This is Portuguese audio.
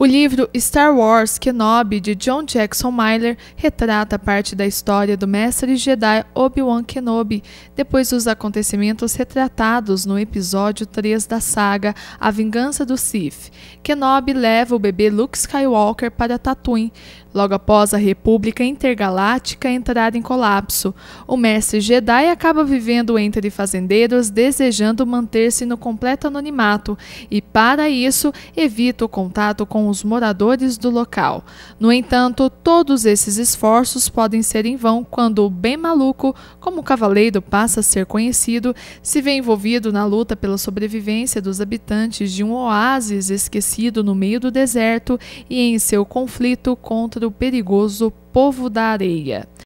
O livro Star Wars Kenobi de John Jackson Miller retrata parte da história do mestre Jedi Obi-Wan Kenobi depois dos acontecimentos retratados no episódio 3 da saga A Vingança do Sith. Kenobi leva o bebê Luke Skywalker para Tatooine. Logo após a República Intergaláctica entrar em colapso, o mestre Jedi acaba vivendo entre fazendeiros desejando manter-se no completo anonimato e para isso evita o contato com com os moradores do local. No entanto, todos esses esforços podem ser em vão quando o bem maluco, como o cavaleiro passa a ser conhecido, se vê envolvido na luta pela sobrevivência dos habitantes de um oásis esquecido no meio do deserto e em seu conflito contra o perigoso povo da areia.